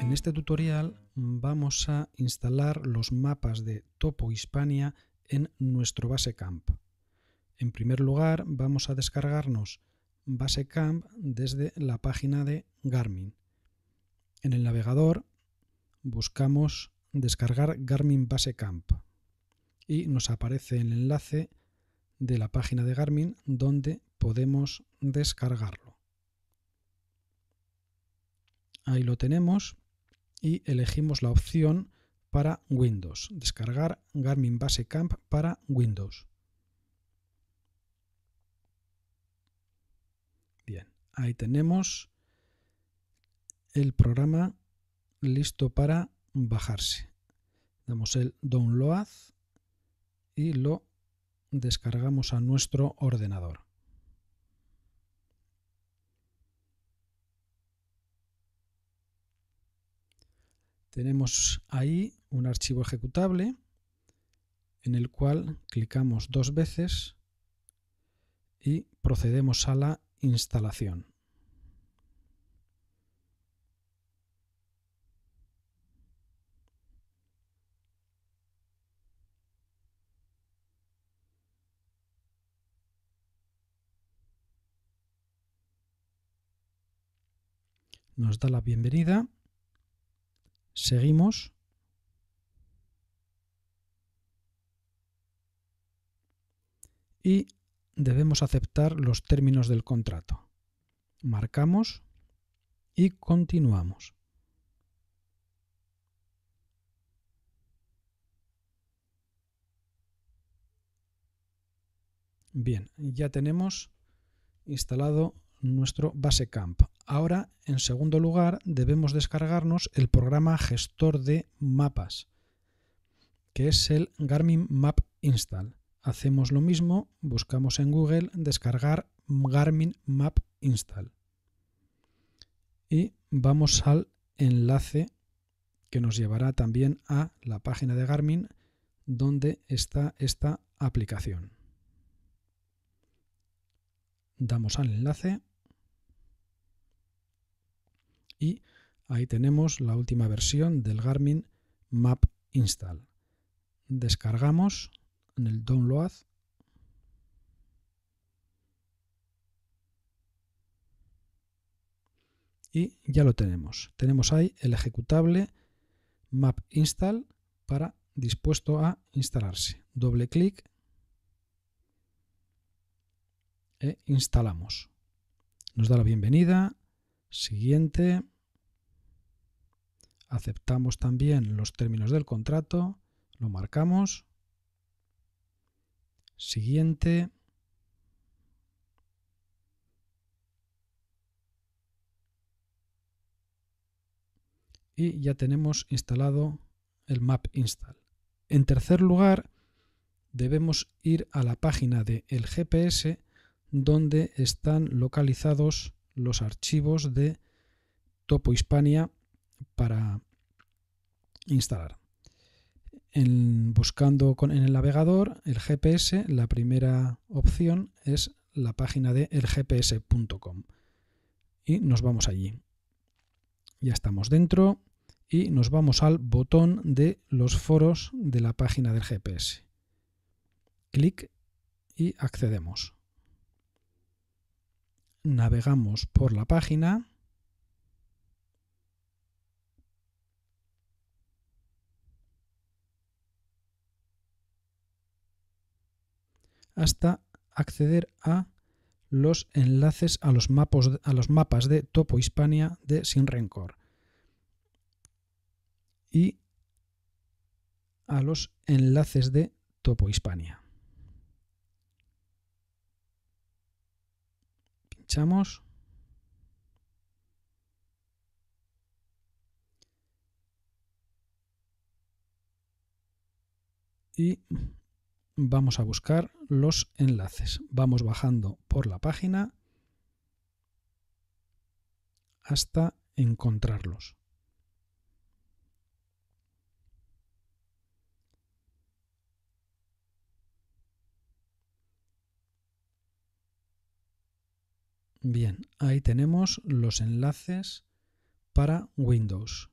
En este tutorial vamos a instalar los mapas de Topo Hispania en nuestro Basecamp. En primer lugar, vamos a descargarnos Basecamp desde la página de Garmin. En el navegador buscamos descargar Garmin Basecamp y nos aparece el enlace de la página de Garmin donde podemos descargarlo. Ahí lo tenemos y elegimos la opción para Windows, descargar Garmin Basecamp para Windows. Bien, ahí tenemos el programa listo para bajarse. Damos el download y lo descargamos a nuestro ordenador. Tenemos ahí un archivo ejecutable en el cual clicamos dos veces y procedemos a la instalación. nos da la bienvenida, seguimos. Y debemos aceptar los términos del contrato. Marcamos y continuamos. Bien, ya tenemos instalado nuestro Basecamp. Ahora, en segundo lugar, debemos descargarnos el programa gestor de mapas, que es el Garmin Map Install. Hacemos lo mismo, buscamos en Google descargar Garmin Map Install. Y vamos al enlace que nos llevará también a la página de Garmin donde está esta aplicación. Damos al enlace y ahí tenemos la última versión del Garmin Map Install. Descargamos en el download y ya lo tenemos. Tenemos ahí el ejecutable map install para dispuesto a instalarse. Doble clic e instalamos. Nos da la bienvenida, Siguiente. Aceptamos también los términos del contrato. Lo marcamos. Siguiente. Y ya tenemos instalado el map install. En tercer lugar, debemos ir a la página del de GPS donde están localizados los archivos de Topo Hispania para instalar. En, buscando en el navegador el GPS, la primera opción es la página de elgps.com y nos vamos allí. Ya estamos dentro y nos vamos al botón de los foros de la página del GPS. Clic y accedemos navegamos por la página. hasta acceder a los enlaces a los, mapos, a los mapas de Topo Hispania de Sin Rencor y a los enlaces de Topo Hispania. Y vamos a buscar los enlaces. Vamos bajando por la página hasta encontrarlos. Bien, ahí tenemos los enlaces para Windows.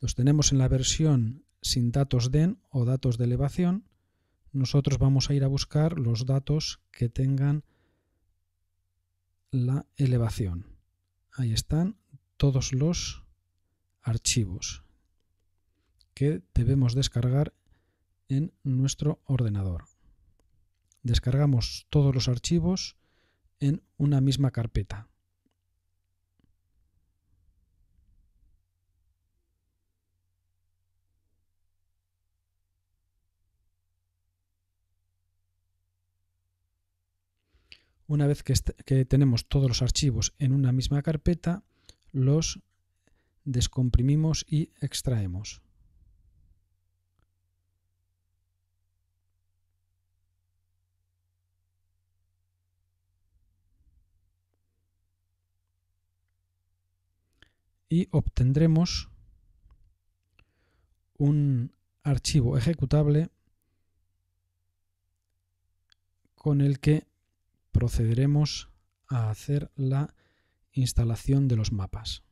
Los tenemos en la versión sin datos DEN o datos de elevación. Nosotros vamos a ir a buscar los datos que tengan la elevación. Ahí están todos los archivos que debemos descargar en nuestro ordenador. Descargamos todos los archivos en una misma carpeta. Una vez que, tenemos todos los archivos en una misma carpeta, los descomprimimos y extraemos. y obtendremos un archivo ejecutable con el que procederemos a hacer la instalación de los mapas.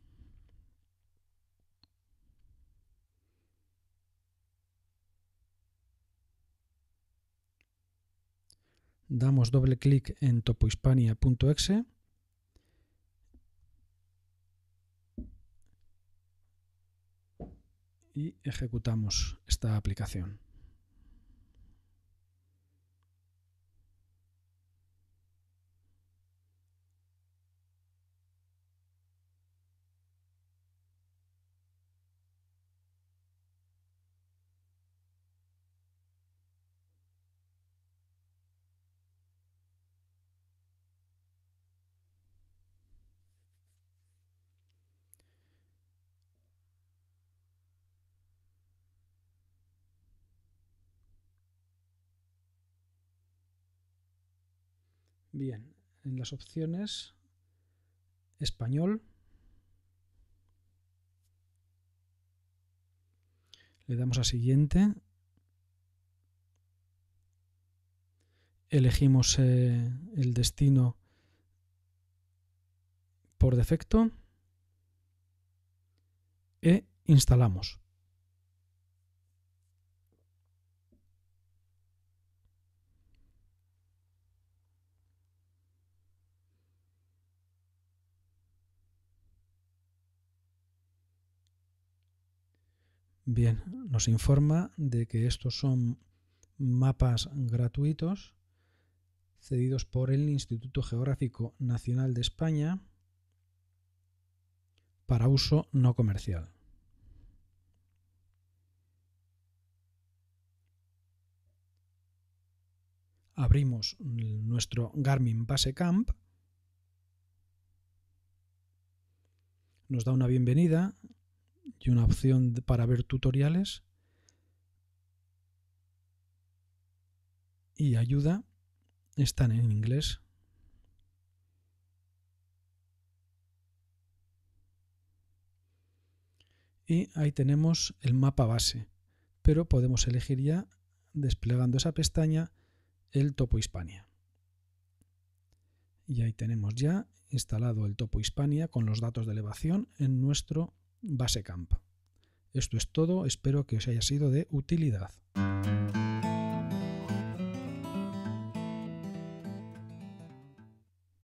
Damos doble clic en topohispania.exe y ejecutamos esta aplicación. Bien, en las opciones español le damos a siguiente. Elegimos eh, el destino por defecto e instalamos. Bien, nos informa de que estos son mapas gratuitos cedidos por el Instituto Geográfico Nacional de España para uso no comercial. Abrimos nuestro Garmin Basecamp. Nos da una bienvenida y una opción para ver tutoriales y ayuda están en inglés. Y ahí tenemos el mapa base, pero podemos elegir ya, desplegando esa pestaña, el topo Hispania. Y ahí tenemos ya instalado el topo Hispania con los datos de elevación en nuestro Base camp. Esto es todo, espero que os haya sido de utilidad.